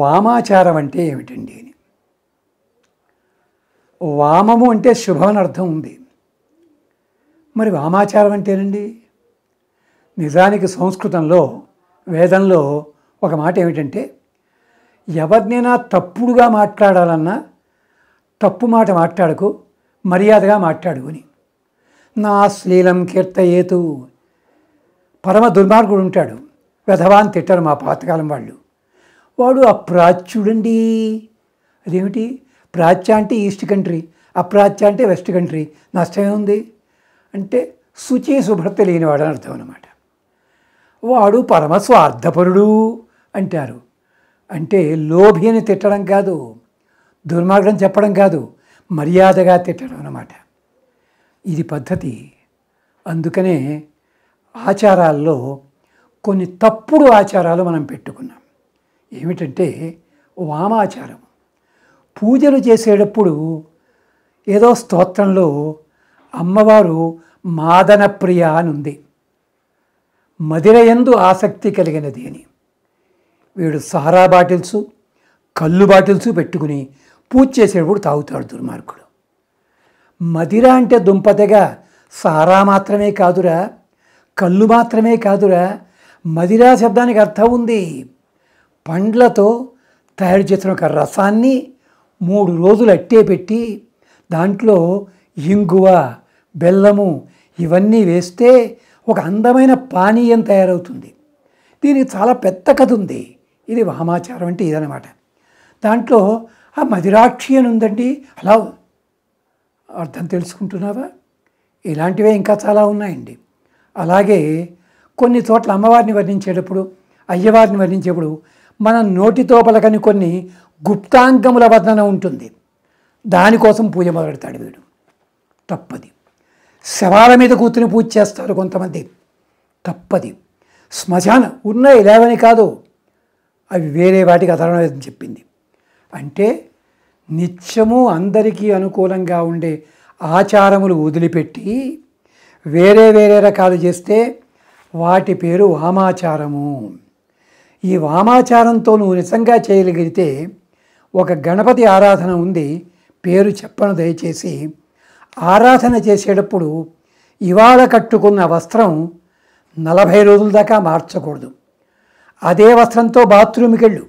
వామాచారం అంటే ఏమిటండి అని వామము అంటే శుభం అర్థం ఉంది మరి వామాచారం అంటేనండి నిజానికి సంస్కృతంలో వేదంలో ఒక మాట ఏమిటంటే ఎవరినైనా తప్పుడుగా మాట్లాడాలన్నా తప్పు మాట మాట్లాడకు మర్యాదగా మాట్లాడు అని నా శ్లీలం కీర్తయేతు పరమ దుర్మార్గుడు ఉంటాడు వెధవాన్ తిట్టారు మా పాతకాలం వాళ్ళు వాడు అప్రాచ్యుడండి అదేమిటి ప్రాచ్య అంటే ఈస్ట్ కంట్రీ అప్రాచ్య అంటే వెస్ట్ కంట్రీ నష్టమేముంది అంటే శుచి శుభ్రత లేనివాడు అని అర్థం అనమాట వాడు పరమస్వార్థపరుడు అంటారు అంటే లోభిని తిట్టడం కాదు దుర్మార్గం చెప్పడం కాదు మర్యాదగా తిట్టడం అన్నమాట ఇది పద్ధతి అందుకనే ఆచారాల్లో కొన్ని తప్పుడు ఆచారాలు మనం పెట్టుకున్నాం ఏమిటంటే వామాచారం పూజలు చేసేటప్పుడు ఏదో స్తోత్రంలో అమ్మవారు మాదనప్రియ అని ఉంది మదిరయందు ఆసక్తి కలిగినది అని వీడు సహరా బాటిల్స్ కళ్ళు బాటిల్స్ పెట్టుకుని పూజ చేసేటప్పుడు తాగుతాడు దుర్మార్గుడు మదిర అంటే దుంపతగా సారా మాత్రమే కాదురా కళ్ళు మాత్రమే కాదురా మదిరా శబ్దానికి అర్థం ఉంది పండ్లతో తయారు చేసిన ఒక రసాన్ని మూడు రోజులు అట్టే పెట్టి దాంట్లో ఇంగువ బెల్లము ఇవన్నీ వేస్తే ఒక అందమైన పానీయం తయారవుతుంది దీనికి చాలా పెద్ద కథ ఉంది ఇది వామాచారం అంటే ఇదనమాట దాంట్లో ఆ మదిరాక్షి అని ఉందండి అలా అర్థం తెలుసుకుంటున్నావా ఇలాంటివే ఇంకా చాలా ఉన్నాయండి అలాగే కొన్ని చోట్ల అమ్మవారిని వర్ణించేటప్పుడు అయ్యవారిని వర్ణించేప్పుడు మన నోటితో పలకని కొన్ని గుప్తాంగముల వర్ణన ఉంటుంది దానికోసం పూజ మొదలెడతాడు వీడు తప్పది శవాల మీద కూర్చుని పూజ చేస్తారు కొంతమంది తప్పది శ్మశాన ఉన్నాయి లేవని కాదు అవి వేరే వాటికి లేదని చెప్పింది అంటే నిత్యము అందరికీ అనుకూలంగా ఉండే ఆచారములు వదిలిపెట్టి వేరే వేరే రకాలు చేస్తే వాటి పేరు వామాచారము ఈ వామాచారంతో నువ్వు నిజంగా చేయగలిగితే ఒక గణపతి ఆరాధన ఉంది పేరు చెప్పను దయచేసి ఆరాధన చేసేటప్పుడు ఇవాళ కట్టుకున్న వస్త్రం నలభై రోజుల దాకా మార్చకూడదు అదే వస్త్రంతో బాత్రూమ్కి వెళ్ళు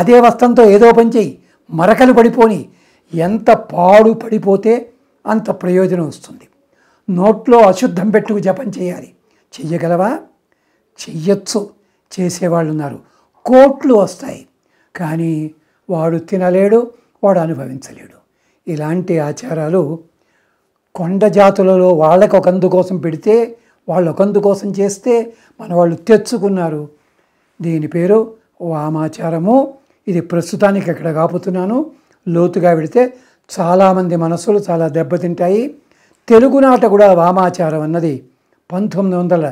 అదే వస్త్రంతో ఏదో పని చేయి మరకలు పడిపోని ఎంత పాడు పడిపోతే అంత ప్రయోజనం వస్తుంది నోట్లో అశుద్ధం పెట్టుకు జపం చేయాలి చెయ్యగలవా చెయ్యొచ్చు చేసేవాళ్ళు ఉన్నారు కోట్లు వస్తాయి కానీ వాడు తినలేడు వాడు అనుభవించలేడు ఇలాంటి ఆచారాలు కొండ జాతులలో వాళ్ళకి ఒకందు కోసం పెడితే వాళ్ళు ఒకందు కోసం చేస్తే మన వాళ్ళు తెచ్చుకున్నారు దీని పేరు వామాచారము ఇది ప్రస్తుతానికి ఎక్కడ కాపుతున్నాను లోతుగా పెడితే చాలామంది మనసులు చాలా దెబ్బతింటాయి తెలుగునాట కూడా వామాచారం అన్నది పంతొమ్మిది వందల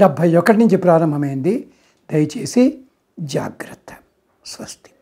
డెబ్భై ఒకటి నుంచి ప్రారంభమైంది दयचे जाग्रत स्वस्ति